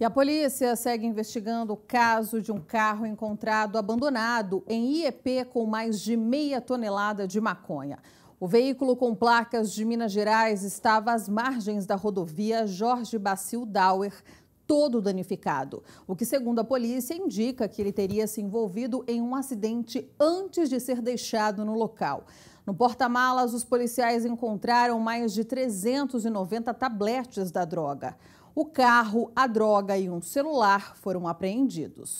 E a polícia segue investigando o caso de um carro encontrado abandonado em IEP com mais de meia tonelada de maconha. O veículo com placas de Minas Gerais estava às margens da rodovia Jorge Bacil Dauer, todo danificado, o que, segundo a polícia, indica que ele teria se envolvido em um acidente antes de ser deixado no local. No porta-malas, os policiais encontraram mais de 390 tabletes da droga. O carro, a droga e um celular foram apreendidos.